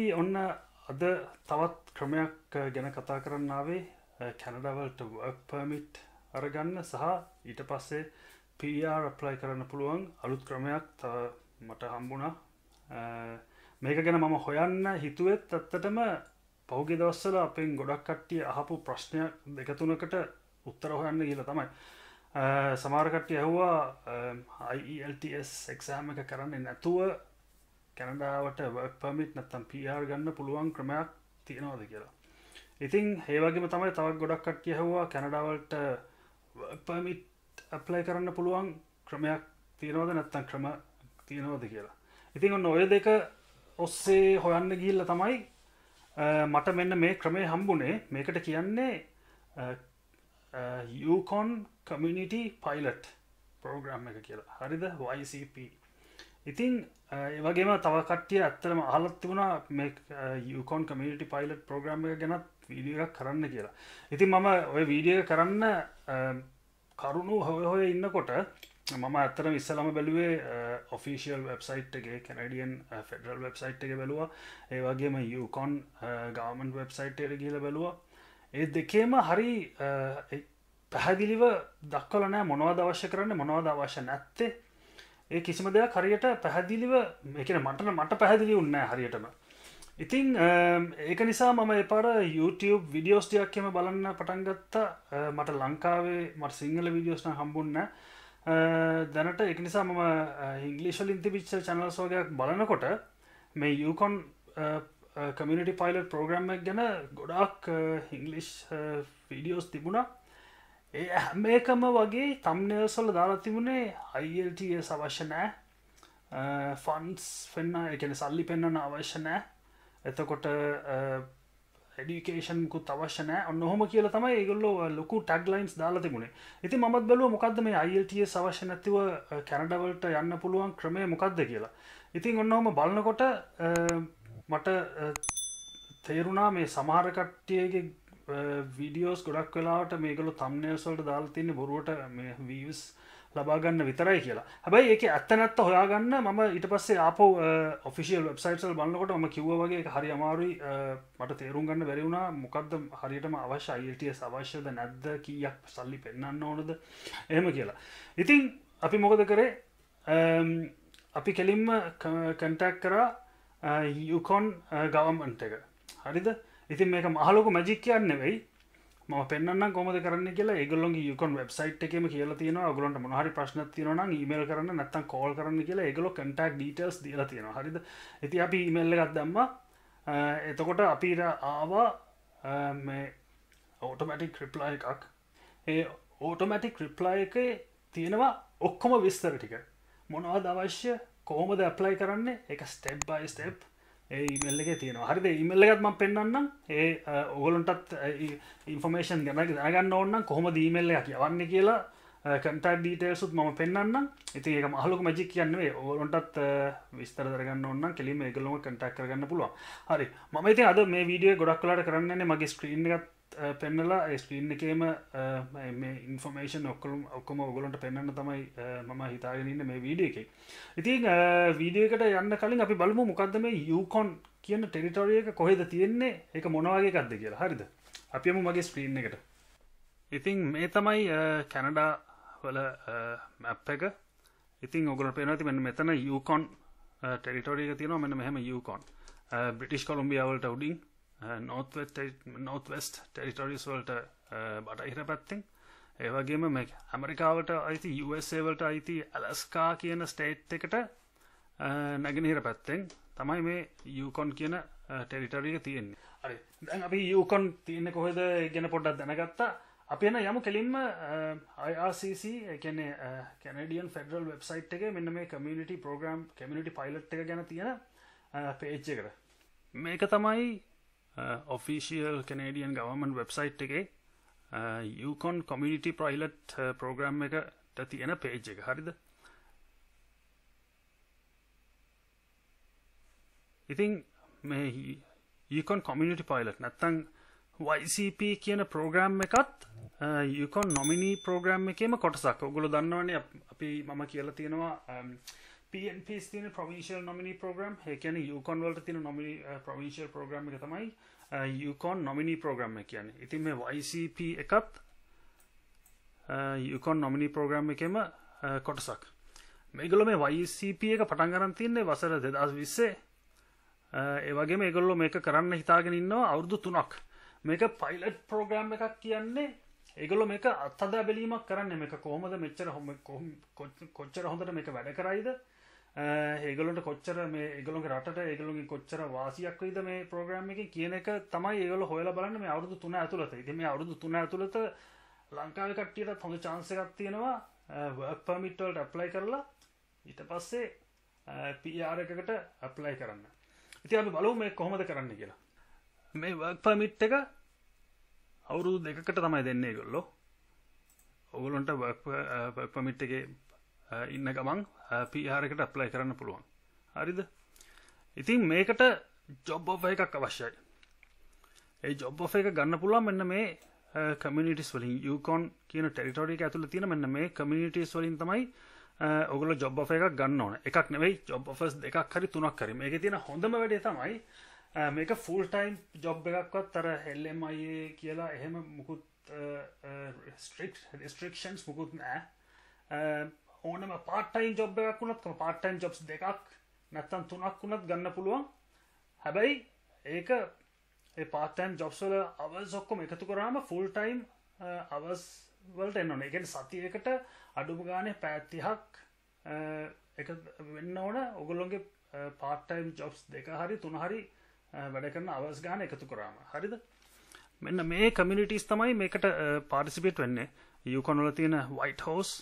අපි ඔන්න අද තවත් ක්‍රමයක් ගැන කතා කරන්නාවේ කැනඩවල්ට පමිට් අරගන්න සහ ඊට පස්සේ පR ප්ලයි කරන්න පුළුවන් අලුත් ක්‍රමයක් ත මට හම්බුණා මේක ගැන මම හොයන්න හිතුවත් ඇත්තටම පෞගි දවස්සල අපෙන් ගොඩක් කට්ටිය අහපු ප්‍රශ්නයක් දෙකතුනකට උත්තර හොයන්න කියල තමයි සමාරකට්ටිය ඇහවා IELTS එක්සෑම එක කරන්නේ නැතුව කැනඩාවට පමිත් නැත්තම් පR ගන්න පුළුවන් ක්‍රමයක් තියෙනවාද කියලා ඉතින් ඒවගේම තමයි තවත් ගොඩක් කට්ටිය හවා කැනඩාවල්ට පමිට් අප්ලයි කරන්න පුළුවන් ක්‍රමයක් තියෙනවද නැත්තන් ක්‍රම තියෙනවද කියලා ඉතින් ඔන්න ඔය දෙක ඔස්සේ හොයන්න ගිල්ල තමයි මට මෙන්න මේ ක්‍රමය හම්බුනේ මේකට කියන්නේ යුකොන් කමිනිටි පයිලට් පෝග්‍රම් එක කියලා හරිද YCP ඉතින් ඒවගේම තව කට්ටිය ඇත්තරම අහලත් තිබුණා මේ යුකොන් කමියටි පයිලට් ප්‍රෝග්‍රම් එක ගැනත් වීඩියක් කරන්න කියලා ඉතින් මම ඔය වීඩිය කරන්න කරුණු හොය හොය ඉන්නකොට මම ඇත්තරම ඉස්සලම බැලුවේ ඔෆිසිියල් වෙබ්සයිට් එක කැනඩියන් ෆෙඩරල් වෙබ්සයිට් එක බැලවා ඒවගේම යුකොන් ගාමන් වෙබ්සයිට්යට කියල බැලවා ඒ දෙකේම හරි පැහැදිලිව දක්වලනෑ මොනවද අවශ්‍ය කරන්න මොනවද අවශ්‍ය නැත්තේ ඒ කිසිම දෙයක් හරියට පැහැදිලිව එකන මටන මට පැහැදිලි උන්න හරියටම ඉතිං ඒක නිසා මම එපාර YouTube විඩියෝස්ටියක්කම බලන්න පටන්ගත්තා මට ලංකාවේ මට සිංහල විඩියෝස්න හම්බුන්න දැනට එක නිසා මම ඉංගලිශල් ඉන්තිපිච්ච චනල් සෝගයක් බලනකොට මේ යුකොන් කමිනිටි පයිලට් ප්‍රෝග්‍රම්මක් ගැන ගොඩාක් ඉංගලිෂ් විඩියෝස් තිබුණා ඒ මේකම වගේ තම්නයසොල දාලා තිබුණේ අයිල්ට අවශ්‍යනෑ ෆන්ස් පෙන්න්න එකන සල්ලි පෙන්න්නන අවශ්‍යනෑ එතකොට ඩිකේෂන්කු අවශ්‍යනෑ ඔන්නොහොම කියල තමයි ඒගොල්ලො ලොකු ටක් ලයින්ස් දාලා තිබුණේ ඉති මත් බැලුව මොකක්ද මේ අයිල්ට අවශ්‍යනැතිව කැනඩවලට යන්න පුළුවන් ක්‍රමය මොකක්ද කියලා ඉතින් ඔන්නහොම බලන්නකොට මට තේරුණා මේ සමහරකට්ටියගේ වීඩියෝස් ගොඩක් වෙලාට මේකලු තම්නයසල්ට දාල්තින්නේ බොරුවට මේ වීස් ලබාගන්න විතරයි කියලා හැබයි ඒක ඇත්තනැත්ත හොයාගන්න මම ඉට පස්සේ අප ඔෆිසිල් වෙබ්සයිටල් බලන්නකොට ම කිව්වගේ හරි අමාරුයි මට තේරුම් ගන්න බැරිවුණා මොකක්ද හරියටම අවශ්‍ය අයිටස් අවශ්‍යද නැද්ද කියක් සල්ලි පෙන්න්න ඕනද එහෙම කියලා ඉතින් අපි මොකද කරේ අපි කෙලින්ම කැන්ටක් කරා යුකොන් ගවම්න්ට එක හරිද ඉතින් මේක මහලොකු මැජික් කියන්න වෙයි ම පෙන්න්න කොම කරන්න කියලා ගොල්ලො යුකන් වෙබ්සයිට් එකම කියලා තියෙන ගොලන්ට මොහරි ප්‍රශ්න තියන මල් කරන්න නැත්තන් කෝල් කරන්න කියලා එකගොල කටක් ඩටස් දීලා තියෙන හරිද ඇති අපි ඉමල්ල එකත් දම්ම එතකොට අපිට ආවා ඕටමැටික් රිප්ලා එකක් ඒ ඕටමැටික් රිප්ලා එක තියෙනවා ඔක්කොම විස්තර ටික මොනවද අවශ්‍ය කොහොමද ඇප්ලයි කරන්න එක ස්ටෙප් බයි ස්ටෙප් ඒමල්ලගේ තියෙනවා හරිද ඉමල්ලගත්ම පෙන්න්නම් ඒ ඕගලන්ටත් ඉන්ෆර්මේෂන් ගැන දැනගන්න ඔන්න කොහොම දීමල්ල කියවන්න කියලා කටක් ඩීටේසුත් මම පෙන්න්න ඉති ඒක මහලුක මජික් කියන්නේ ඕලොන්ටත් විස්තර දරගන්න ඔන්න කෙලිම එකලොම කටක් කරගන්න පුළුව හරි මත අද මේ වීඩිය ගොඩක් කලාට කරන්නේ මගේ ස්ක්‍රීන්ගත් පෙන්නලා ස්ක්‍රීන් එකේම ඉන්ෆෝර්මේෂන් ඔක්කලුම් ඔක්කොම ඔගලන්ට පෙන්න්න තමයි මම හිතාගෙනන්න මේ වීඩිය එකේ ඉතින් වීඩියකට යන්න කලින් අපි බලමු මොකක්ද මේ යුකොන් කියන ටෙරිටෝරිය එක කොහෙද තියෙන්නේ එක මොනවාගේ කක්ද කියලා හරිද අපිම මගේ ස්ක්‍රීන් එකට ඉතින් මේ තමයි කැනඩා වල මැප් එක ඉතින් ඔගල පෙනති මෙන්න මෙතන යුකොන් ටෙරිටෝරිය තියෙනවා මෙන්න මෙහම යුකොන් බ්‍රිටිෂ් කොළම්බියාවලට උඩින් නෝත්වෙස් ටෙරිටොරිස් වලට බටහිර පැත්තිං ඒවගේම මේ ඇමරිකාවට අයිති යුවසේවලට අයිති ඇලස්කා කියන ස්ටේට් එකට නැගෙනහිර පැත්තෙන් තමයි මේ යුකොන් කියන ටෙරිටරිය තියෙන්නේ අරි දැන් අපි යුකොන් තියන්න කොහෙද ගැන පොඩ්ඩක් දැනගත්තා අප එන යම කෙලින්ම IRCC එකන කැනඩියන් ෆෙඩරල් වෙබ්සයිට් එක මෙන්න මේ කමියනිට ප්‍රෝග්‍රම් කමිනිටි පයිලට් එක ගැන තියෙන පේච්චකට මේක තමයි ඔෆිසිියල් කනඩියන් ගවමන් වෙබ්සයිට් එකේ යුකොන් කොමිනිිටි ප්‍රයිලට් පෝග්‍රම් එකට තියෙන පේජ් එක හරිද ඉතිං මේ යකොන් කොමිනිිටි පයිලට් නැත්තං YCP කියන පෝග්‍රම් එකත් යකොන් නොමිනී පෝග්‍රම් එකේම කොටසක් ඔගුල දන්නවනේ අපි මම කියලා තියෙනවා um, පන්පස් තියන ප්‍රවිශල් නොමිනි ප්‍රග්‍රම් එකන යුකොන්වලට තින නොමි ප්‍රවිශල් ප්‍රග්‍රම එක තමයි යුකොන් නොමිනි ප්‍රග්‍රම් කියන ඉතින් මේ වයිCP එකත් යුකොන් නොමිනි ප්‍රග්‍රම් එකම කොටසක් මේගොල මේ වයිCP එක පටන්ගරන් තින්නේ වසර දෙදස් විස්සේ uh, ඒවගේ මේගොල්ලො මේක කරන්න හිතාගෙන ඉන්නවා අවුරදු තුනක් මේක පයිලට් ප්‍රෝග්‍රම් එකක් කියන්නේ ඒගොලො මේක අත්තදා බැලීමක් කරන්න මේක කොහොමද මෙච්චර හොම කොච්චර හොඳට මේක වැඩ කරයිද ඒගලොට කොච්චර මේ ඒගලොන් රට ඒගලුගේ කොච්චර වාසියක් විද මේ ප්‍රෝග්‍රම් එක කියන එක තමයි ඒගල හොල බලන්න මේ අවුදු තුන ඇතුළත ඉති මේ අවුදු තුන ඇතුළත ලංකාව කට්ටියට හොඳ චාන්සකක් තියෙනවා පමිට්වල්ට ඇප්ලයි කරලා ඊට පස්සේ පිආර එකකට ඇප්ලයි කරන්න ඉති අපි බලව මේ කොහොමද කරන්න කියලා මේ වර්ක් පමිට් එක අවුරුදු දෙකට තමයි දෙන්නේ ගොල්ලො ඔගුලොන්ට වර්ක් පමිට් එකේ ඉන්න ගමන් පහරකට අප්ලයි කරන්න පුළුවන් හරිද ඉතින් මේකට ජොබ් එකක් අවශ්‍යයි ඒ ජොබ් එක ගන්න පුළුවන් මෙන්න මේ කමිනිටස් වලින් යුකොන් කියන ටෙරිටෝඩික ඇතුළ තියෙන මෙන්න මේ කමිනිටස් වලින් තමයි ඔගල ජොබ් එකක් ගන්න ඕන එකක් නෙවෙයි ජොබ් ෆස් එකක් හරි තුනක් කරීම එක තියෙන හොඳම වැඩේ තමයි මේක ෆූල් ටයිම් ජොබ් එකක්වත් තර හෙල්ලමයේ කියලා එහෙම මුකුත් ස්ට්‍රික්ෂන්ස් මුකුත් නෑ ඕනම පාටයින් ජොබ් එකක් වුණත් පාටයින් ජොබ්ස් දෙකක් නැත්තන් තුනක් වුණත් ගන්න පුළුවන් හැබැයි ඒක පාටයිම් ජොබ්සල අවස් ඔක්කොම එකතු කරාම ෆුල් ටයිම් අවස් වලට එන්නන එකෙන් සතියකට අඩුම ගානය පැත්තිහක් uh, එක වෙන්න ඕන ඔගොල්ලොන්ගේ පාටයිම් ජොබ්ස් දෙක හරි තුන හරි uh, වැඩ කරන අවස් ගාන එකතු කරාම හරිද මෙන්න මේ කමිනිිටස් තමයි මේකට පාරිසිපේට් uh, වෙන්නේ යුකොනොල තියෙන Whitehorse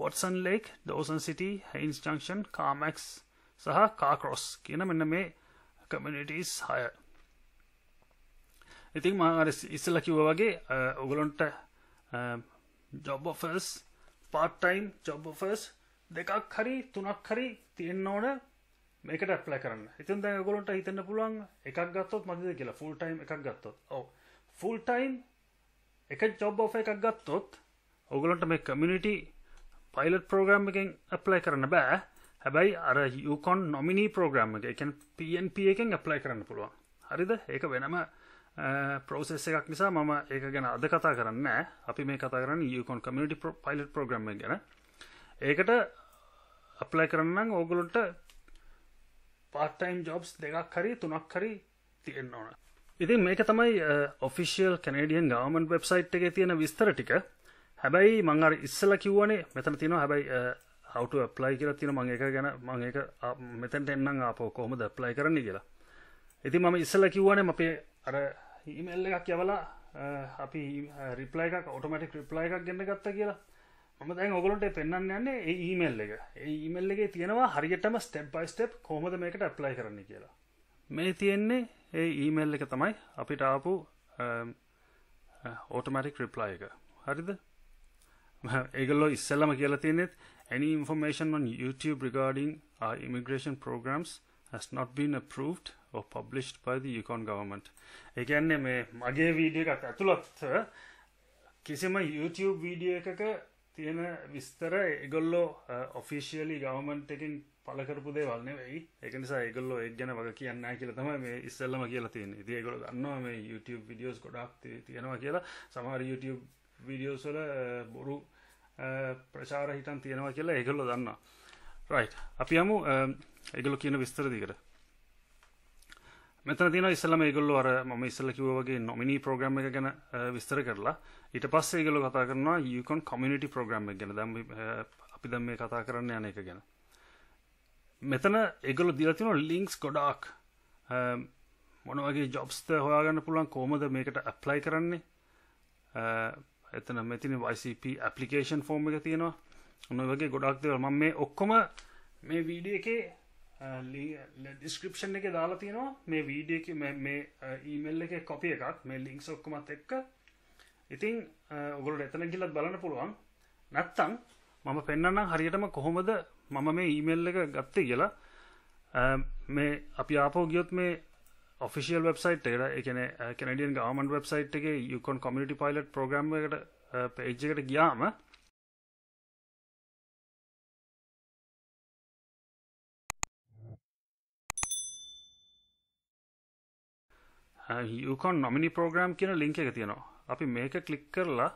Watson Lake Dawson City Haines junction කාමැක්ස් සහ කාකරොස් කියන මෙන්න මේ කමිනිටස් හය ඉතින් මාර ඉස්සල කිව්ව වගේ ඔගලොන්ට ජොබ්ෆස් පාට්ටයිම් ජොබ්ෆස් දෙකක් හරි තුනක් හරි තියෙන්න්න ඕන මේකට ඇප්ල කරන්න ඉතින් දැ ගොලොන්ට හිතන්න පුළුවන් එකක් ගත්තොත් මදද කියලා ෆුල් ටයිම් එකක් ගත්තොත් ඕ ෆුල් ටයිම් එක ජොබ් එකක් ගත්තොත් ඔගලොන්ට මේ කමිනිිටි පයිලට් ප්‍රෝග්‍රම් එකෙන් අප්ලයි කරන්න බෑ හැබැයි අර යුකොන් නොමිනී ප්‍රෝග්‍රම් එක එකන් පන්ප එකෙන් අප්ලයි කරන්න පුළුවන් හරිද ඒක වෙනම පෝසෙස් එකක් නිසා මම ඒක ගැන අද කතා කරන්න අපි මේ කතා කරන්න යුකොන් කමිට පයිලට් ප්‍රෝග්‍රම් ගැන ඒකට අප්ලයි කරන්න ඕගොලොන්ට පාටයිම් ජොබ්ස් දෙකක් හරි තුනක් හරි තියෙන්න්න ඕන ඉතින් මේක තමයි ඔෆිසිියල් කනඩියන් ගවමන් වෙබ්සයිට් එක තියෙන විස්තර ටික හැබැයි මංර ඉස්සල කිව්වනේ මෙතන තින හැබයි හවට ප්ලයි කියල තින මං එක ගැන මං එක මෙතැන්ට එන්නම් අප කොහොමද ප්ලයි කරන්න කියලා ඉති මම ඉස්සල කිව්වනේ අපේ අර ඊමල්ල එකක් යවලා අපි රිප්ලයි එකක් ඔටමටික් රිප්ලයි එකක් ගන්න ගත්ත කියලා මම දැන් ඔගලොන්ට පෙන්න්න යන්නේ ඒමල් එක ඒමල් එක තියෙනවා හරියටම ස්ටප් බයි ස්ටප් කොමද මේකට ඇප්ලයි කරන්න කියලා මේ තියෙන්නේ ඒ ඊමල් එක තමයි අපිට ආපු ඕටමටික් රිප්ලයි එක හරිද ඒගොල්ලෝ ඉස්සල්ලම කියලා තියෙනෙත් any information on YouTube regarding our immigration programs has not been approved or published by the Yukon government. ඒ කියන්නේ මේ මගේ වීඩියෝ එකක් ඇතුළත් කිසිම YouTube වීඩියෝ එකක තියෙන විස්තර ඒගොල්ලෝ ඔෆිෂියලි uh, ගවර්න්මන්ට් එකෙන් පළ කරපු දේවල් නෙවෙයි. ඒක නිසා ඒගොල්ලෝ ඒක ගැන වග කියන්නේ නැහැ කියලා තමයි මේ ඉස්සෙල්ලම කියලා තියෙන්නේ. ඉතින් ඒගොල්ලෝ දන්නවා මේ YouTube videos ගොඩාක් තියෙනවා කියලා. සමහර YouTube videos වල uh, බොරු ප්‍රචාර හිටන් තියෙනවා කියලා ඒගොල්ලො දන්නවා රයි් අපි හමු ඒගොලො කියන විස්තරදිකට මෙතන තින ඉස්සලම ඒගොල්ලො අර ම ඉස්සල කිවගේ නොමිනී ප්‍රෝග්‍රම එක ගැන විස්තර කරලා ඊට පස්ස ඒගොලො කතා කරනවා යුකොන් කොමිනිට ප්‍රෝග්‍රම ගැන දම් අපි දම් මේ කතා කරන්න යන එක ගැන මෙතන ඒගොලො දිලතින ලිංක්ස් ගොඩාක් මොනවගේ ජොබ්ස්ත හොයාගන්න පුළන් කෝමද මේකට ඇප්ලයි කරන්නේ එතන මෙතින වයිCP ඇපලිකේෂන් ෆෝර්ම් එක තියෙනවා ඔන්න වගේ ගොඩක් දෙවල් මම මේ ඔක්කොම මේ වීඩිය එකේ ඩිස්ක්‍රපෂන් එක දාලා තියෙනවා මේ වීඩිය එක මේ ඊමල් එක කොපිය එකක් මේ ලිංක්ස් ඔක්කොමත් එක්ක ඉතින් ඔගොලට එතන ගිල්ලත් බලන්න පුළුවන් නැත්තං මම පෙන්න්නම් හරියටම කොහොමද මම මේ ඊමල් එක ගත්තේ කියලා මේ අපි ආපෝ ගියොත් මේ ඔෆිසිියල් වෙබ්සයිට් එකට එකන කැනඩියන් ගාමන් වෙබ්සයිට් එක යුකොන් කොමිටි පයිලට් ප්‍රග්‍රම් එකට පේජ්ජකට ගියාම යුකොන් නොමිනි ප්‍රෝග්‍රම් කියන ලිංක එක තියෙනවා අපි මේක කලික් කරලා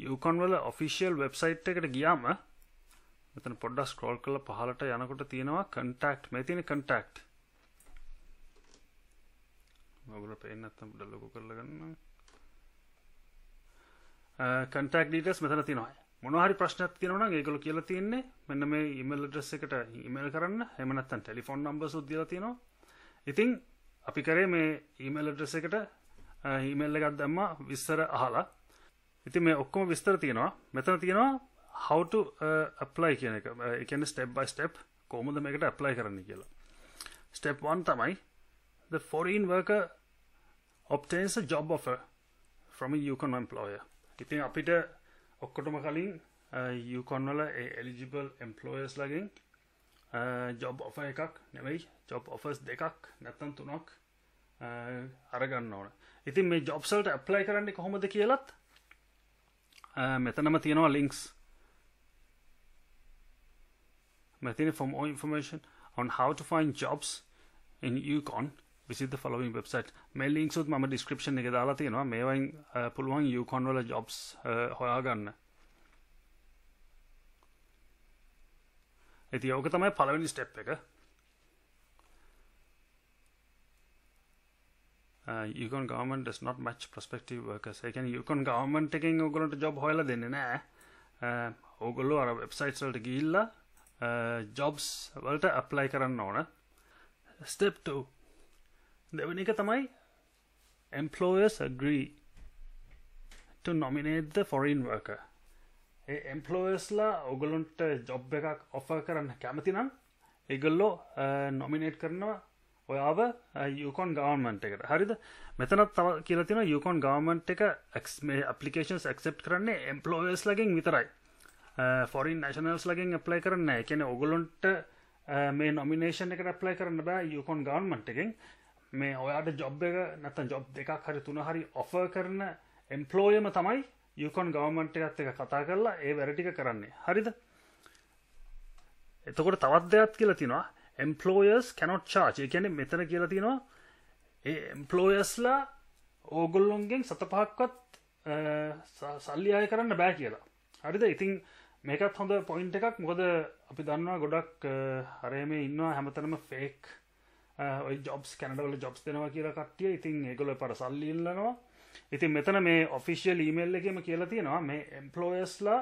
යුකොන් වල ඔෆිසිියල් වෙබ්සයිට් එකට ගියාම මෙතන පොඩ්ඩක් ස්ක්‍රෝල් කරලා පහලට යනකොට තියෙනවා කන්ටැක්ට් මේ තියෙන කන්ටැක්ට් ඔයගොල්ලෝ පේන්නේ නැත්නම් පොඩ්ඩක් ලොකු කරලා ගන්න කන්ටැක්ට් ඩීටේල්ස් මෙතන තියෙනවා මොනවා හරි ප්‍රශ්නයක් තියෙනවා නම් ඒගොල්ලෝ කියලා තියෙන්නේ මෙන්න මේ ඊමේල් ඇඩ්‍රස් එකට ඊමේල් කරන්න එහෙම නැත්නම් ටෙලිෆෝන් නම්බර්ස් උත් දීලා තියෙනවා ඉතින් අපි කරේ මේ ඊමේල් ඇඩ්‍රස් එකට ඊමේල් එකක් දැම්මා විස්තර අහලා ඉතින් මේ ඔක්කොම විස්තර තියෙනවා මෙතන තියෙනවා හවට අප්ලයි uh, කියන එක එකන ස්ටප් බයි ස්ටප් කෝමද මේකට අප්ලයි කරන්න කියලා ස්ටප් වන් තමයි the foreign worker obtains a job offer from a Yukon employer ඉතින් අපිට ඔක්කොටම කලින් යුකොන්වල එලිජිබල් එම්පලෝයස් ලගින් ජොබ් ඔෆ එකක් නෙවෙයි ජොබ් ඔෆස් දෙකක් නැත්තන් තුනක් uh, අරගන්න ඕන ඉතින් මේ ජොබ්සල්ට ඇප්ලයි කරන්න කොහොමද කියලත් uh, මෙතනම තියෙනවා links Material for more information on how to find jobs in Yukon විසිද ෆලොවින් වෙබ්සයිට් මේ ලින්ක්සුත් ම ඩිස්ක්‍රපෂන් එක දාලා තියෙනවා මේවයින් පුළුවන් යුකොන්වල ජොබ්ස් හොයාගන්න ඇති ඕක තමයි පලවෙනි ස්ටෙප් එක යුකන් ගවමන් ස් නොට මච් ප්‍රස්පෙක්ටව වකස් එකන යුකන් ගවමන්ට එකෙන් ඕගලට ජොබ් හොල දෙන්න නෑ ඕගොල්ලු අර වෙබ්සයිට්සල්ට ගිල්ලා ජොබ්ස් uh, වලට අප්ලයි කරන්න ඕන ස්ටෙප්ට දෙවනි එක තමයි එම්පලෝයස් agree නොමිනේද ෆොරින් වර්ක ඒ එම්පලෝයස්ලා ඔගලොන්ට ජොබ් එකක් ඔෆ කරන්න කැමතිනම් ඒගොල්ලෝ නොමිනේට් uh, කරනවා ඔයාව යුකොන් uh, ගවර්මන්ට් එකට හරිද මෙතනත් තව කියලතින යුකොන් ගවර්මන්ට් එක ක්ේ අපපලිකේන්ස් ක්සප් කරන්නේ එම්පලෝයස් ලගින් විතරයි ෆොරින් නශනල්ස් ලගින් ප්ලයි කරන්න එකන ඔගොලොන්ට මේ නොමිනේෂන් එකට ප්ලයි කරන්න බෑ යුකොන් ගවන්මට එකෙන් මේ ඔයාට ජොබ් එක නැතන් ජොබ් දෙකක් හරි තුන හරි ඔෆ කරන එම්පලෝයම තමයි යුකොන් ගවමන්ට එකත් එක කතා කරලා ඒ වැරටික කරන්නේ හරිද එතකොට තවත් දෙයක් කියලා තිනවා එම්පලෝයස් කැනොට් චාච එකැන මෙතන කියලා තිනවා ඒ එම්පලෝයස්ලා ඕගොල්ලොන්ගෙන් සත පහක්වත් uh, සල්ලි අය කරන්න බෑ කියලා හරිද ඉතිං මේකත් හොඳ පොයින්ට එකක් මොකද අපි දන්නවා ගොඩක් හරය මේ ඉන්නවා හැමතනම ෆේක් ජොබ්ස් කැනඩවල ජොබ්ස් දෙනවා කියලා කට්ටිය ඉතින් ඒගොල පර සල්ලිල්ලනවා ඉතින් මෙතන මේ ඔෆිසිියල් ඊමේල් එකම කියලා තියෙනවා මේ එම්පලෝයස්ලා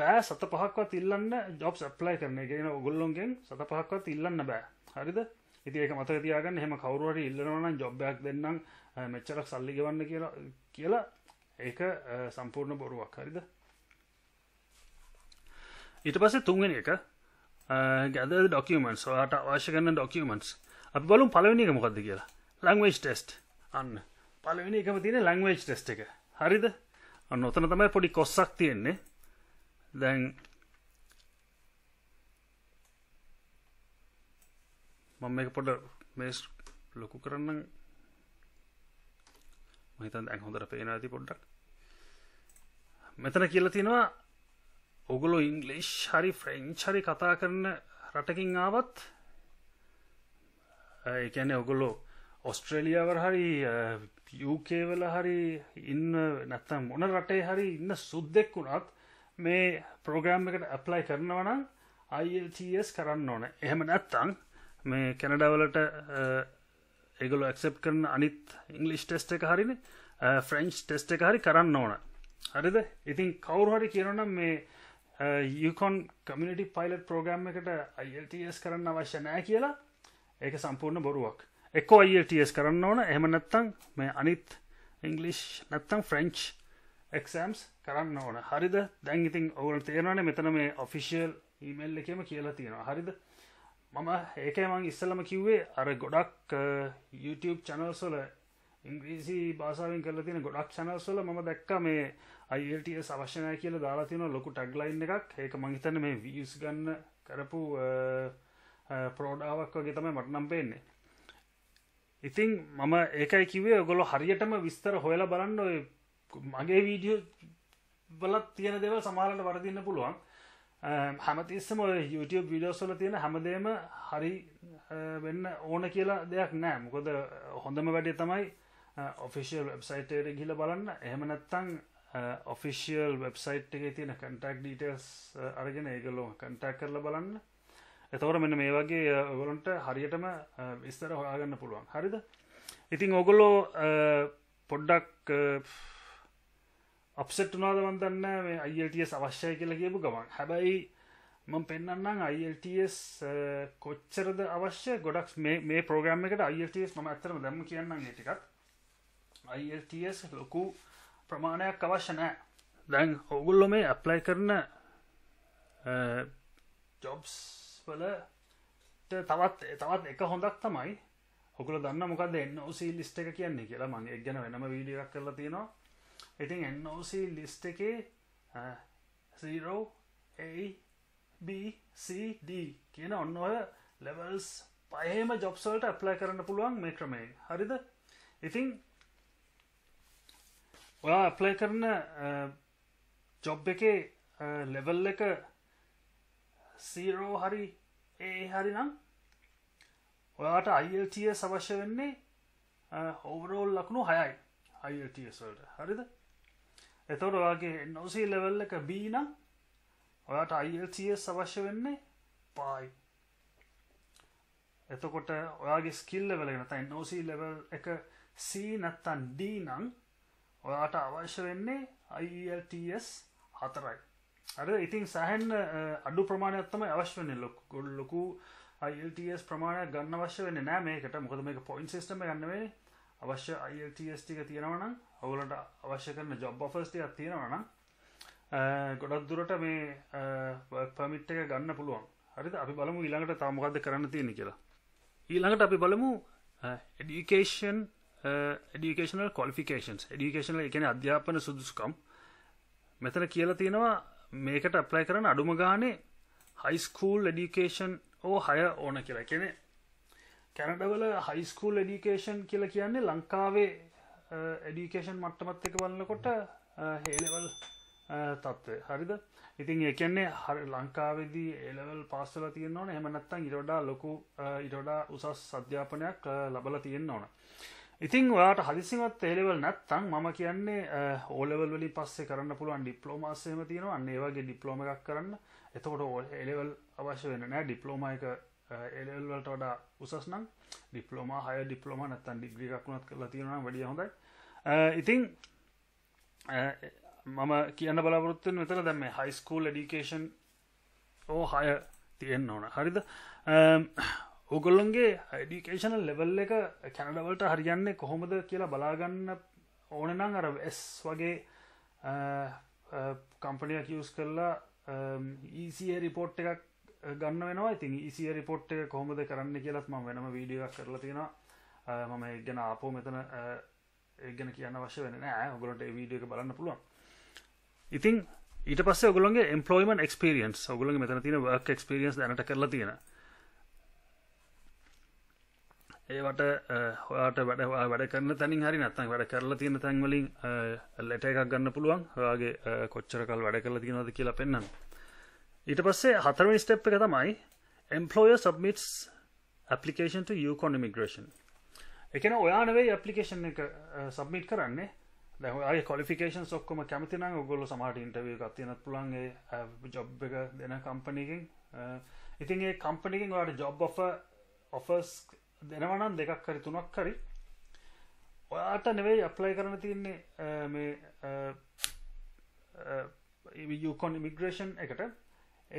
බෑ සත පහක්වත් ඉල්ලන්න ජොබ් ප්ලයි කරන ගෙන ඔගොල්ලොන්ගෙන් සත පහක්වත් ඉල්ලන්න බෑ හරිද ඉතිඒක මත තියාගන්න හෙම කවරුවට ඉල්ලනවන ජොබ්බයක් දෙන්නම් මෙච්චරක් සල්ලි ගවන්න කියලා කියලා ඒක සම්පූර්ණ බොරුවක් හරිද ඊට පස තුන්ගෙන එක ගැද ඩොකමන්ස් ට අවශ්‍යකන්න ඩොකමන්ස් අපි බලුම් පලවෙනි එක මොකක්ද කියලා ලංවේජ් ටෙස්ට් අන්න පලවෙනි එකම තියෙන ලංවේජ් ටෙස්ට් එක හරිද අන්න ඔතන තමයි පොඩි කොස්සක් තියෙන්නේ දැන් මම එක පොඩ මේස් ලොකු කරන්න මහිතන් දැන් හොඳට පේන ඇති පොඩ්ඩක් මෙතන කියල තියෙනවා ඔගුලො ඉංගලිෂ් හරි ෆ්‍රෙන්ච් හරි කතා කරන රටකින් ආවත් එකැනෙ ඔගොලෝ ඔස්ට්‍රේලියාවර හරි යුකේවල හරි ඉන්න නැත්තම් මොන රටේ හරි ඉන්න සුද්දෙක් වුණත් මේ ප්‍රෝග්‍රෑම් එකට ඇප්ලයි කරනවනම් අයිල්TS කරන්න ඕන එහෙම නැත්තං මේ කැනඩවලට එගොලු ඇක්සප් කරන අනිත් ඉංගලිෂ් ටෙස්ට එක හරිනි ෆ්‍රෙන්ච් ටෙස්ට එක හරි කරන්න ඕන හරිද ඉතින් කවුරු හරි කියරනම් මේ යුකොන් කමිනිටි පයිලට් ප්‍රෝග්‍රම් එකට අයිල්ටස් කරන්න අවශ්‍ය නෑ කියලා ඒක සම්පූර්ණ බොරුවක් එක්කෝ අයිල්ටස් කරන්න ඕන එහම නැත්තං මේ අනිත් ඉංගලිෂ් නැත්තං ෆ්‍රෙන්ච් එක්සම්ස් කරන්න ඕන හරිද දැන් ඉතින් ඔවුල් තේරවානේ මෙතන මේ ඔෆිසිියල් ඊමල් එකම කියලා තියෙනවා හරිද මම ඒක මං ඉස්සලම කිව්වේ අර ගොඩක් uh, YouTube චනල්සොල ඉංග්‍රීසි භාසාාවෙන් කරලා තියෙන ගොඩක් චනල්සොල ම දැක්ක මේ අයිල්ටස් අවශ්‍යනය කියල දාලා තියෙන ලොකු ටක්ලයින් එකක් ඒක මහිතන මේ වියස් ගන්න කරපු ප්‍රෝඩාවක් වගේ තමයි මට නම් පෙන්නේ ඉතිං මම ඒකයි කිවේ ගොලො හරියටම විස්තර හොයලා බලන්න ඔය මගේ වීඩියෝ බලත් තියෙන දෙව සමාලට වරදින්න පුළුවන් හැමතිස්සම YouTube විඩියෝස්වල තියෙන හැමදේම හරි වෙන්න ඕන කියලා දෙයක් නෑ මොකොද හොඳම වැඩේ තමයි ඔෆිසිියල් වෙබ්සයිට් එකට ගිහිල්ලා බලන්න එහෙම නැත්නම් ඔෆිසිියල් වෙබ්සයිට් එක තියෙන කටක් ඩීටස් අරගෙන ඒගලෝ කටක් කරල බලන්න එතවට මෙන්න මේ වගේ ඔගොලොන්ට හරියටම විස්තර හොයාගන්න පුළුවන් හරිද ඉතිං ඔගොලෝ පොඩ්ඩක් අපසට නාද වන්දන්න මේ අයිල්ටස් අවශ්‍යය කියලා කියපු ගමන් හැබැයි මම පෙන්න්නම් අයිල්ටස් කොච්චරද අවශ්‍ය ගොඩක් මේ ප්‍රෝග්‍රම එකට අයිල්ටස් ම අතරම දැම කියන්න ටිකත් අයිල්ටස් ලොකු ප්‍රමාණයක් අවශ්‍ය නෑ දැන් හෝගුල්ලො මේ අප්ලයි කරන ජොබ්ස් වල තවත් තවත් එක හොඳක් තමයි හොකුල දන්න මොකද එන්නෝසි ලිස්ට එක කියන්නේ කියලා මං එක් ගැන වෙනම වීඩියක් කරලා තියෙනවා ඉතින් එන්නෝසි ලිස්ට එකේ සීරෝ ABCD කියන ඔන්න ඔය ලෙවල්ස් පයම ජොබ්සල්ට ඇප්ලයි කරන්න පුළුවන් මේ ක්‍රමයෙන් හරිද ඉතිං ඔයා ඇප්ලයි කරන ජොබ් එකේ ලෙවල් එක සීරෝ හරි ඒ හරි නම් ඔයාට අයිල්ටිය සවශ්‍ය වෙන්නේ හෝවරෝල් ලක්ුණු හයයි අයිල්ටසල්ට හරිද එතොට ඔයාගේ නොසී ලෙවල් එක බීන ඔයාට අයිල්ටිය සවශ්‍ය වෙන්නේ පායි එතකොට ඔයාගේ ස්කිල් ලෙවල ගෙන තයි නොසී ලෙවල් එක සී නැත්තන් ඩී නං ඔයාට අවශ්‍ය වෙන්නේ IELTS හතරයි අර ඉතින් සහන් අඩු ප්‍රමාණයක් තමයි අවශ්‍ය වෙන්නේ ලොකු ලොකු IELTS ප්‍රමාණයක් ගන්න අවශ්‍ය වෙන්නේ නෑ මේකට මොකද මේක පොයින්ට් සිස්ටම් එක ගන්න වෙන්නේ අවශ්‍ය IELTS ටික තියෙනවා නම් ඔයගලන්ට අවශ්‍ය කරන ජොබ් ඔෆර්ස් ටිකක් තියෙනවා නම් ගොඩක් දුරට මේ පමිට් එක ගන්න පුළුවන් හරිද අපි බලමු ඊළඟට තාමකක්ද කරන්න තියෙන කියලා ඊළඟට අපි බලමු එඩිකේෂන් ඩිකේශනල් කොලිෆිකේන්ස් ඩිකේශනල් එකන අධ්‍යාපන සුදුසුකම් මෙතන කියලා තියෙනවා මේකට අප්ලයි කරන අඩුම ගානේ හයිස්කූල් ඩිකේෂන් ඕ හය ඕන කියලා කෙනෙ කැනඩවල හයිස්කූල් ඩිකේෂන් කියලා කියන්නේ ලංකාවේ එඩිකේෂන් uh, මට්ටමත් එක බලන්නකොට හේලෙවල් uh, uh, තත්ත්වය හරිද ඉතින් ඒකන්නේ හරි ලංකාවේදී ඒලවල් පාස්සල තියෙන්න්න ඕන එහමනත්තන් ඉරොඩා ලොකු ඉරොඩා උසස් අධ්‍යාපනයක් ලබල තියෙන්න්න ඕන ඉතින් ඔයාට හදිසිවත් ඒලෙවල් නැත්තං මම කියන්නේ ඕලෙවල් වලි පස්සේ කරන්න පුළුවන් ඩිප්ලෝමාසයම තියෙනවා අන්න ඒවාගේ ඩිප්ලෝම එකක් කරන්න එතකොට ඕල් එලෙවල් අවශ්‍ය වෙන නෑ ඩිප්ලෝමයික එලෙවල්වලට වඩා උසස්නම් ඩිප්ලෝමා හය ඩිප්ලෝම නැත්තන් ඩිග්‍රි එකක්ුණත් කරලා තියෙනවා වැඩිය හොඳයි ඉතින් මම කියන්න බලාපොරොත්තුෙන් විතර දැම හයිස්කූල් ඩිකේෂන් ඕ හය තියෙන් ඕන හරිද ඕගොල්ලොන්ගේ ඩිකේෂනල් ලෙවල් එක කැනඩවලට හරියන්නේ කොහොමද කියලා බලාගන්න ඕනනම් අර එස් වගේ කම්පනයක් යස් කරලා ඊසිය රිපෝට් e එකක් ගන්න වෙනවා ඉතින් ඉසිය e රිපෝට් එක කොහොමද කරන්න කියලත් ම වෙනම වීඩියක් කරලා තියෙනවා මම එක්ගෙන අපෝ මෙතන ඒගෙන කියන්න වශ්‍ය වෙන නෑ ඔගලොට වීඩිය එක බලන්න පුළුවන් ඉතින් ඊට පස්ස ඔගලන්ගේ එම්පලෝයිමන් ක්ස්පිරියන්ස් ඔගුලන් මෙතන තින ක් ක්ස්පිරියන්ස් දැනට කරලා තියෙනවා ඒවට හොයාට වැඩ වැඩ කරන තැනින් හරි නත්තන් වැඩ කරලා තියෙන තැන්වලින් ලෙට එකක් ගන්න පුළුවන් හයාගේ කොච්චර කල් වැඩ කරලා තියෙනද කියලා පෙන්න්න ඊට පස්සේ හතරම ස්ටප් එක තමයි employer submits application to Yukon immigration එකන ඔයානවෙයි application එක සබ්මිට් කරන්නේ දැහගේ කොලිෆිකේන් ඔක්කොම කැමතින ගොල සමට ඉන්ටවිය ගත්තියන පුළන්ගේ ජොබ් එක දෙන කම්පනයකින් ඉතින්ගේ කම්පනකින් වාට ජොබ් ඔෆර්ස් දෙනවනම් දෙකක් හරි තුනක් හරි ඔයාට නෙවෙයි අප්ලයි කරන තියන්නේ මේ යුකොන් ඉමිග්‍රේෂන් එකට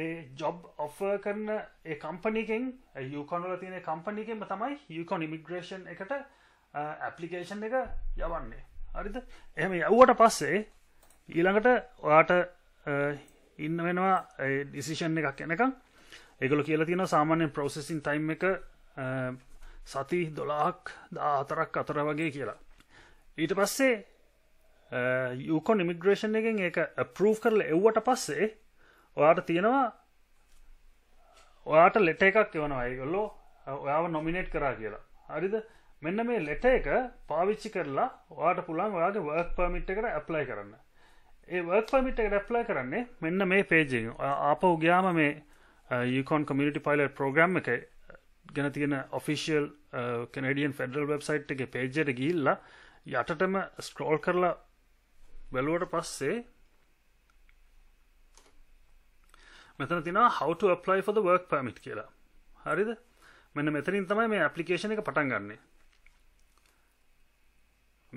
ඒ ජොබ් ඔෆ කරන ඒ කම්පනිකෙන් යුකොන්ල තියන කම්පනිකෙන්ම තමයි යුකොන් ඉමිග්‍රේෂන් එකට ඇපලිකේෂන් එක යවන්නේ හරිද එහම යව්වට පස්සේ ඊළඟට ඔයාට ඉන්න වෙනවා ඩිසිෂන් එකක් එනකම් එකගොල කියලා තියෙන සාමාන්‍යෙන් ප්‍රෝසෙසින් ටයිම් එක සති දොලාහක් දාහතරක් අතර වගේ කියලා. ඊට පස්සේ යුකොන් ඉමිග්‍රේෂන් එකෙන් එක ප්‍රූ් කරල එව්වට පස්සේ ඔයාට තියෙනවා ඔයාට ලෙට එකක් එවනවා ඒගොල්ලෝ ඔයාව නොමිනේට් කරා කියලා හරිද මෙන්න මේ ලෙට එක පාවිච්චි කරලා ඔයාට පුළන් ඔයාගේ වර්ක් පමිට් එකට ඇප්ලයි කරන්න ඒ වර්ක් පමිට් එකට ඇප්ලයි කරන්නේ මෙන්න මේ පේජෙන් අප උගයාම මේ යුකොන් කමිට පයිලට ප්‍රෝග්‍රම් එක ගැන තියෙන ඔෆිසිියල් කනඩියන් ෆෙඩල් වෙබ්සයිට් එක පේජයට ගිල්ල යටටම ස්ක්‍රෝල් කරලා බැලුවට පස්සේ මෙතන තින හවට apply for the work permit කියලා හරිද මෙන්න මෙතරින් තමයි මේ ඇපලිකේෂන එක පටන් ගන්නේ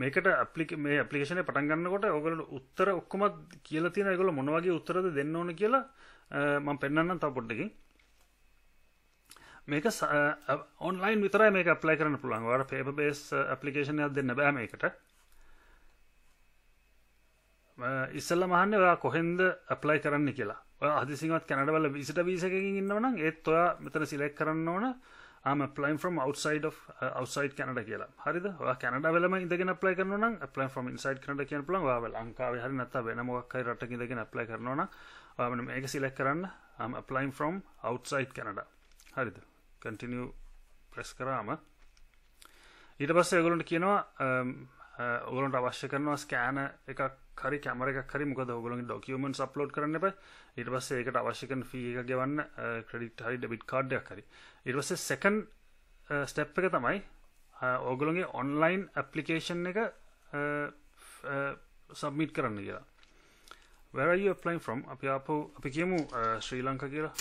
මේකට අපලි මේ පපලිකේෂන පටන් ගන්නකොට ඔගලට උත්තර ඔක්කොමත් කියලා තියෙන ගොල මොනවගේ උත්තරද දෙන්න ඕන කියලා මම පෙන්න්න තව පොඩ්ඩකින් මේක ඔන්ලයින් විතරයි මේ ප්ලයි කරන පුළුවන් වට පේප බේස් අපපලිකේෂනයක් දෙන්න බෑ මේකට ඉස්සල්ල මහන්න ඔයා කොහෙන්ද අප්ලයි කරන්න කියලා අදිසිවත් කැනඩවල විසිට වීසකින් ඉන්නවන ඒත් ඔයා මෙතන සිලෙක් කරන්න ඕන පලයින් ම් outside of outside කැනඩ කියලා හරිද කැනඩ වෙලම ඉදගෙන ප්ලයි කරනන පලන් ම් ඉන්සයිට කනට කියන පලන් වා ලංකාව හරි නත වෙනමක්කයි රට ඉදගෙන ප්ලයි කරනවන මේක සිලෙක් කරන්න පලයින් ම් outside කැනඩ හරිද කටිනිය ප්‍රෙස් කරාම ඊට පස්ස ගොලන්ට කියනවා um, uh, ඔලන්ට අවශ්‍ය කරනවා ස්කෑන එක කරි කැමරක uh, හරි මුක ගොලින් ඩොකියමෙන්ට සප්ලෝඩ් කරන එප ඉට පස්ස ඒකට අවශ්‍යකන ෆී එක ගවන්න ක්‍රඩිට හරි ඩබිට් කාඩ්ඩයක් හරි ඉටවස සැකන් ස්ටප් එක තමයි ඕගොලොන්ගේ ඔන්ලයින් ඇප්ලිකේෂන් එක සබ්මිට් uh, කරන්න කියලා වැරයි ප්ලයින් ෆ්‍රම් අපි අප අපි කියමු ශ්‍රී ලංක කියලා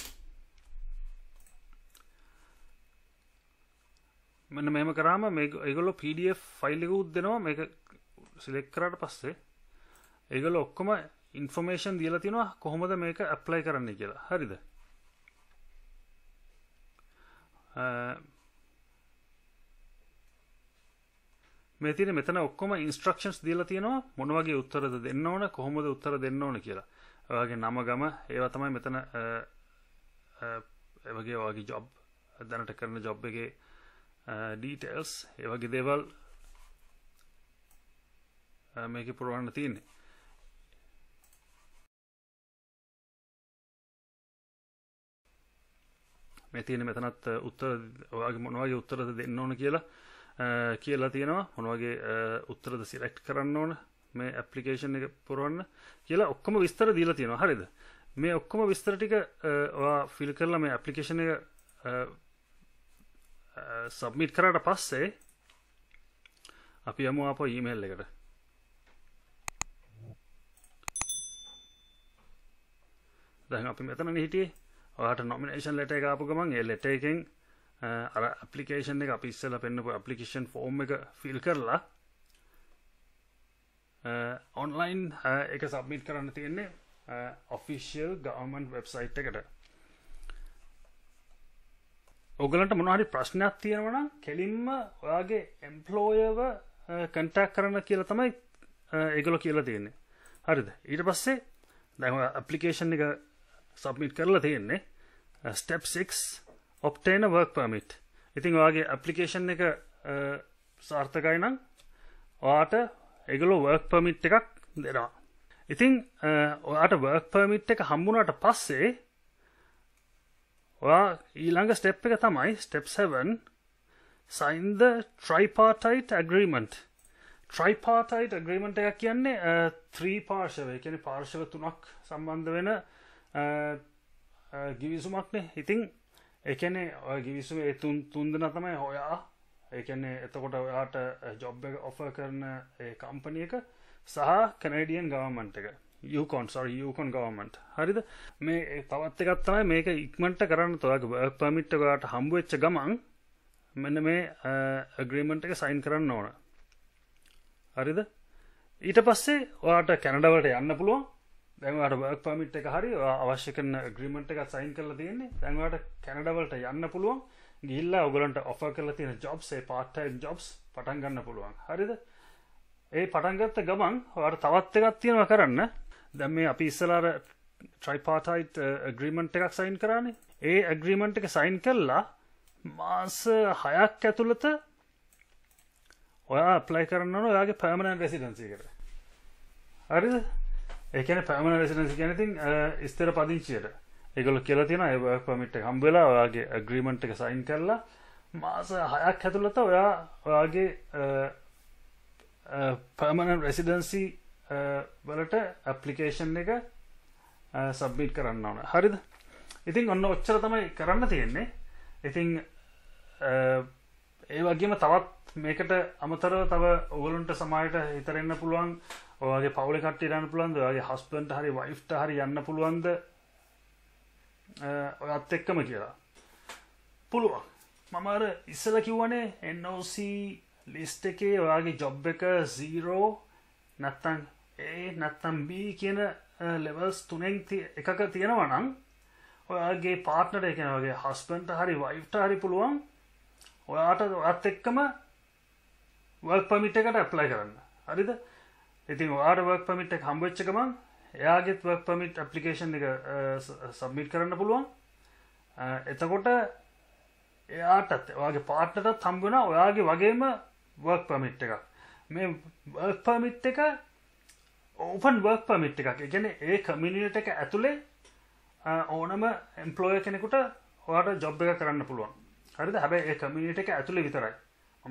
මෙන්න මෙම කරාම මේ ඒගොල්ල පඩF ෆයිල්ලික උද්දෙනවා මේක සිලෙක්කරට පස්සේ ඒගොල ඔක්කොම ඉන්ෆර්මේෂන් දීලා තිනවා කොහොමද මේක ඇප්ලයි කරන්න කියලා හරිද මෙතින මෙතන ඔක්කොම ඉන්ස්ට්‍රක්ෂන්ස් දීලා තියෙනවා මොනවගේ උත්තරද දෙන්න ඕන කොහොමද උත්තර දෙන්න ඕන කියලා ඔයාගේ නම ගම ඒවා තමයි මෙතන එවගේ වගේ ජොබ් දැනට කරන ජොබ් එකේ ඩීටල්ස් uh, ඒවගේ දේවල් uh, මේක පුරුවන්න තියන්නේ මෙතින මෙතනත් uh, උත්තර වගේ මොනවගේ උත්තරද දෙන්න ඕන කියලා කියලා තියෙනවා මොනවගේ උත්තරද සිලෙක්ට් කරන්න ඕන මේ ඇප්ලිකේෂන් එක පුරුවන්න කියලා ඔක්කොම විස්තර දීලා තියෙනවා හරිද මේ ඔක්කොම විස්තර ටික ෆිල් කරලා මේ ඇප්ලිකේෂන් එක සබ්මිට් කරට පස්සේ අපි යමු අප ඊමේල් එකට දැන් අපි මෙතන හිටියේ ඔයාට නොමිනේෂන් ලෙට එක ආපු ගමන් ඒ ලෙට එකෙන් අර ඇප්ලිකේෂන් එක අපි ඉස්සෙල්ලා පෙන්නපු ඇප්ලිකේෂන් ෆෝම් එක ෆිල් කරලා ඔන්ලයින් එක සබ්මිට් කරන්න තියෙන්නේ ඔෆිෂියල් ගවර්මන්ට් වෙබ්සයිට් එකට ඔගලන්ට මොනහරි ප්‍රශ්නයක් තියෙනවා නම් කෙලින්ම ඔයාගේ එම්පලෝයව කන්ටක් කරන්න කියලා තමයි ඒගොල කියලා තියෙන්නේ හරිද ඊට පස්සේ දැම අපපලිකේෂන් එක සබ්මිට් කරලා තියෙන්නේ ස්ටප්6 ඔප්ටේන වර්ක් පමිට් ඉතින් ඔයාගේ අපපලිකේෂන් එක සාර්ථකයි නම් ඔයාට එගලෝ වර්ක් පමිට් එකක් දෙනවා ඉතිං ඔයාට වර්ක් පමිට් එක හම්බුණට පස්සේ ඔයා ඊළඟ ස්ටෙප් එක තමයි ස්ටෙප් 7 සයින්ද ට්‍රයිපාටයිට් ඇග්‍රීමන්ට් ට්‍රයිපාටයිට් ඇග්‍රීමට එකක් කියන්නේ ත්‍රී පාර්ශවය කියන පාර්ශව තුනක් සම්බන්ධ වෙන ගිවිසුමක්නේ ඉතිං එකන ගිවිසුම තුන් තුන්දන තමයි හොයා ඒකන්නේ එතකොට ඔයාට ජොබ් එක ඔෆ කරන කම්පනියක සහ කනඩියන් ගවමන්ට එක යුකොන් සොරි යුකොන් ගවමට හරිද මේ තවත් එකත්තමයි මේක ඉක්මට කරන්න තොලක පමිට්ටකට හම්බුවෙච්ච ගමන් මෙන්න මේ ග්‍රීමන්ට එක සයින් කරන්න ඕන හරිද ඊට පස්සේ ඔයාට කැනඩවට යන්න පුළුවන් දැන්වට බක් පමිට් එක හරි අවශ්‍ය කරන ග්‍රීමන්ට එක සයින් කරලා තියන්නේ දැන්වට කැනඩවලට යන්න පුළුවන් ගිල්ලා ඔගලන්ට ඔෆ කරලා තියෙන ජොබ්සේ පාට්ටයිම් ජොබ්ස් පටන් ගන්න පුළුවන් හරිද ඒ පටන්ගත්ත ගමන් වට තවත් එකක් තියෙනවා කරන්න දැම් මේ අපි ඉස්සලාර ට්‍රයිපාටයිට් ඇග්‍රීමන්ට් එකක් සයින් කරන්නේ ඒ ඇග්‍රීමන්ට් එක සයින් කල්ලා මාස හයක් ඇතුළත ඔයා ප්ලයි කරන්න ඔයාගේ පැමණන් රෙසිඩන්සි කර හරි ඒකන පැමණ රෙසිඩන්සි කැනතින් ස්තර පදිංචියට එකගොල කියලා තින ඒ පමිට් හම්බවෙලා ඔයාගේ ඇග්‍රීමන්ට් එක සයින් කරලා මාස හයක් ඇතුළත ඔයා ඔයාගේ පර්මණන් uh, රෙසිඩන්සි uh, වලට ඇප්ලිකේෂන් එක සබ්බිට කරන්න ඕන හරිද ඉතින් ඔන්න ඔච්චර තමයි කරන්න තියෙන්නේ ඉතිං ඒ වගේම තවත් මේකට අමතරව තව ඔවලුන්ට සමයට හිතරෙන්න්න පුළුවන් ඔගේ පවුලි කට රන්න පුළන්ද ගේ හස්පන්ට හරි වයිෆ්ට හරි යන්න පුළුවන්ද ඔයත් එක්කම කියලා පුළුවන් මමර ඉස්සල කිව්වනේ එන්නෝසී ලිස්ට එකේ ඔයාගේ ජොබ් එක සීරෝ නැත්තං ඒ නැත්තම් B කියන ලෙවල්ස් තුනෙන් එකක තියෙනවනම් ඔයාගේ පාර්ට්නට එකනගේ හස්බන්ට හරි වයිෆ්ට හරි පුළුවන් ඔයාට ඔත් එක්කම වර්ක් පමිට් එකට ඇප්ලයි කරන්න හරිද ඉතින් ඔයාට වර්ක් පමිට් එක හම්බච්චකමන් එයාගෙත් වර්ක් පමිට් ඇපලිකේෂන් එක සබ්මිට් කරන්න පුළුවන් එතකොට එයාටත් ඔයාගේ පාර්ට්නටත් හම්බුණ ඔයාගේ වගේම වර්ක් පමිට් එකක් මේ පමිට් එක ඕෆන් වර්ක් පමිට් එකක් ගැන ඒ කමිනිට එක ඇතුළේ ඕනම එම්පලෝය කෙනෙකුට හට ජොබ් එක කරන්න පුළුවන් හරිද හැබැ ඒ කමිනිට එක ඇතුළේ විතරයි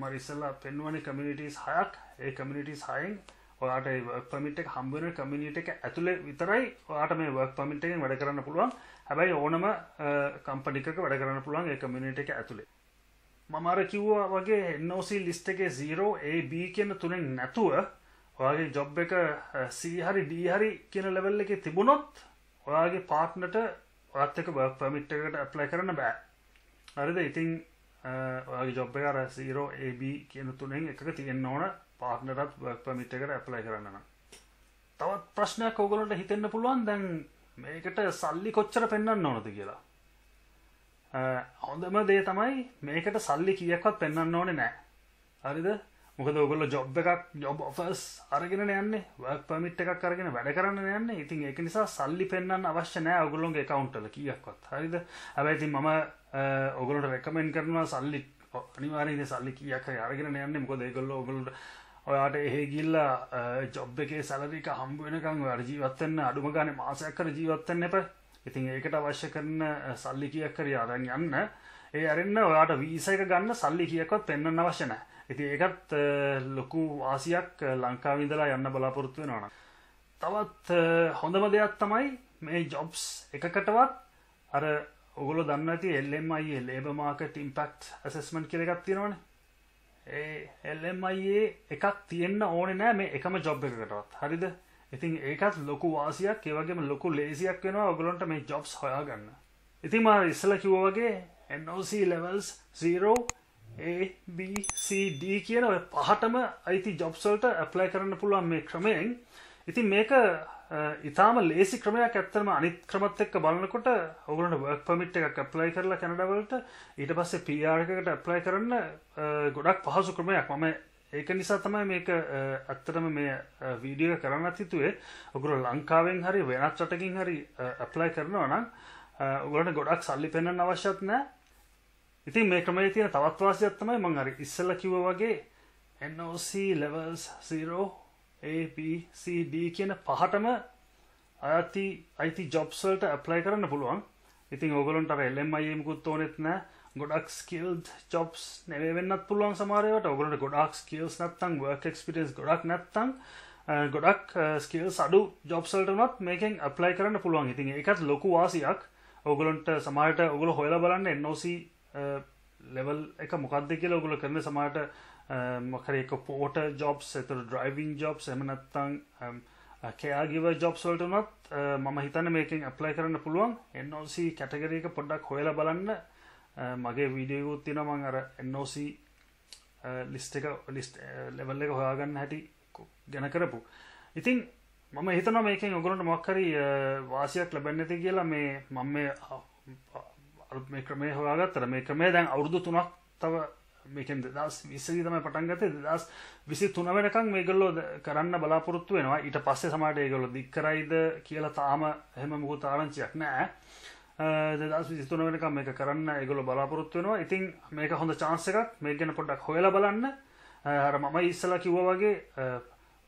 ම ඉස්සල්ලා පෙන්වන කමිනිටස් හයක් ඒ කමිනිටස් හයින් ඔයාට පමිට එක හම්බුවන කමිනිට එක ඇතුළේ විතරයි ඔයාට මේ වර්ක් පමිටෙන් වැඩ කරන්න පුළුවන් හැබැයි ඕනම කම්පනිික වැඩ කරන්න පුළුවන් ඒ කමිනිට එක ඇතුළේ මමර කිව්වා වගේ නෝසි ලිස්ට එකේ 0 A B කියන තුනෙන් නැතුව ඔයාගේ ජොබ් එක C හරි D හරි කියන ලෙවල් එකේ තිබුණොත් ඔයාගේ පාර්ට්නර්ට ඔයත් එක්ක වර්ක් පර්මිට් එකකට ඇප්ලයි කරන්න බෑ. හරිද? ඉතින් ඔයාගේ ජොබ් එක අර 0 A B කියන තුනෙන් එකක තියෙන්න ඕන පාර්ට්නර්ටත් වර්ක් පර්මිට් එකකට ඇප්ලයි කරන්න නම්. තවත් ප්‍රශ්නයක් ඕගොල්ලන්ට හිතෙන්න පුළුවන් දැන් මේකට සල්ලි කොච්චර පෙන්වන්න ඕනද කියලා. හොඳම දේ තමයි මේකට සල්ලි කියක්වත් පෙන්න්න ඕනේ නෑ හරිද මොකද ඔගොල්ල ජොබ් එකක් ජොබ් ඔෆස් අරගෙන යන්නේ වක් පමිට් එකක් කරගෙන වැඩ කරන්න යන්න ඉතින් එක නිසා සල්ලි පෙන්න්න අවශ්‍ය නෑ ඔගොලොන්ගේ කවුන්ටල කියක්වත් හරිද ඇබැති මම ඔගොලට රැකමෙන් කරනවා සල්ලි අනිවාරයේ සල්ලි කියක් අරගෙන යන්න මොකද ඒගොල්ල ඔගොලට ඔයාට එහෙ ගිල්ලා ජොබ් එකේ සැලරික හම්බුවෙනකං වැඩ ජීවත්තන්න අඩුම ගාන මාසයක් කර ජීවත්තන්න එප ඉතින් ඒකට අවශ්‍ය කරන සල්ලි කියක් කර අරන් යන්න ඒ අරන්න ඔයාට වීස එක ගන්න සල්ලි කියකොත් පෙන්න්න අවශ්‍යන ඉති ඒකත් ලොකු වාසියක් ලංකාවිදලා යන්න බලාපොරොත්තු වෙනවන තවත් හොඳම දෙයක් තමයි මේ ජොබ්ස් එකකටවත් අර ඔගොල දන්න ඇති එල්MI ලේබ මාකට ඉම්පෙක්් ඇසස්මන් කරගත් තියෙනවන ඒ එල්MI එකක් තියෙන්න්න ඕනෙ නෑ මේ එකම ජොබ් එකකටවත් හරිද ඉතින් ඒකත් ලොකු වාසියක් ඒවගේම ලොකු ලේසියක් වෙනවා ඔගලොන්ට මේ ජොබ්ස් හොයාගන්න ඉතින් මා ඉස්සල කිව්වගේ NOC levels 0 ABCD කියන පහටම අයිති ජොබ්සල්ට ඇප්ලයි කරන්න පුළුවන් මේ ක්‍රමයෙන් ඉතින් මේක ඉතාම ලේසි ක්‍රමයක් ඇත්තරම අනිත් ක්‍රමත් එක්ක බලන්නකොට ඔගලන්ට වර්ක් පමිට් එකක් ඇප්ලයි කරලා කැනඩවලට ඊට පස්සේ PR එකකට ඇප්ලයි කරන්න ගොඩක් පහසු ක්‍රමයක් මම ඒක නිසා තමයි මේක ඇත්තටම මේ වීඩියෝ කරන්න තිතුවේ ඔගුරු ලංකාවෙන් හරි වෙනත් රටකින් හරි ඇප්ලයි කරනවා නම් ඔගලට ගොඩක් සල්ලි පෙන්න්න අවශ්‍යත් නෑ ඉතින් මේ ක්‍රමේ තියෙන තවත්වාසියක් තමයි මං හරි ඉස්සල කිව වගේ NOC levels 0 ABCD කියන පහටම අයති අයිති ජොබ්සල්ට ඇප්ලයි කරන්න පුළුවන් ඉතින් ඔගලන්ට එල්ලම්මයමකුත් ඕනෙත් නෑ ගොඩක් ස්කල් චොප්ස් නැවෙන්නත් පුළුවන් සමාරයට ඔගලට ගොඩක් ස්කල්ස් නත්තං වර්ක්ස්පිටස් ගොඩක් නැත්තං ගොඩක් ස්කල් සඩු ජොබ්සල්ටනත් මේකෙන් අප්ලයි කරන්න පුළුවන් ඉතින් එකත් ලොකු වාසියක් ඔගලන්ට සමාට ඔගුල හොයලා බලන්න එන්නෝසි ලෙවල් එක මොකක්ද කියලා ඔගුල කරන සමාට මොකර එක පෝට ජොබ්ස් එතර ඩ්‍රයිවිං ජොබ්ස් එමනත්තං කෑගව ජොබ්ස්වල්ටනත් මම හිතන මේකින් අප්ලයි කරන්න පුළුවන් එන්නෝසි කැටගරක පොඩ්ඩක් හොයලා බලන්න Uh, මගේ වීඩියකුත් තින මං අර එන්නෝC ලිස්ට uh, එක ලිස්ට ලෙවල් uh, එක හොයාගන්න හැටි ගැන කරපු ඉතින් මම හිතන මේකෙන් ඔගුරට මක්කරි වාසියක් ලැබැන්න ඇති කියලා මේ මං මේ අරුත් මේ ක්‍රමය හොයාගත්තර මේ ක්‍රමේ දැන් අවුරුදු තුනක් තව මේකෙන් දස් විස්සදි තම පටන්ගතේ දස් විසි තුන වෙනකං මේගල්ලෝ කරන්න බලාපොරොත්තු වෙනවා ඊට පස්සේ සමට ඒගොල දික්කරයිද කියලා තාම හෙම මුහු තාරංචියක් නෑ දස් තුනක මේක කරන්න ගොල බලාපොරොත්තු වෙනවා ඉතින් මේක හොඳ චාන්ස එකක් මේ ගැන පොඩක් හොයල බලන්න හර මම ඉස්සලා කිව්ව වගේ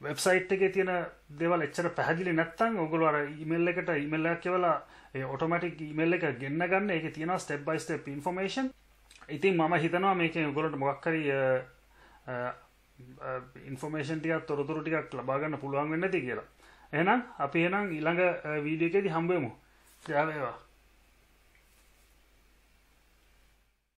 වෙබ්සයිට් එක තියෙන දෙවල් එච්චර පැහදිලි නැත්තං ඔගොල අර ඉමල් එකට ඉමල්ලක් කියවලා ඔටමටික් ඉමල් එක ගන්න ගන්න එක තියෙන ස්ටබ්බයිස්ට ඉන්ෆෝමේෂන් ඉතින් මම හිතනවා මේක ගොලට මොක්කර ඉන්ෆෝමේෂන් ටිකක් තොරතුරු ටිකක් ලබාගන්න පුළුවන් වෙන්න ති කියලා එහනම් අපි එනම් ඊළඟ වීඩියකෙදි හම්බෙමු ජාවේවා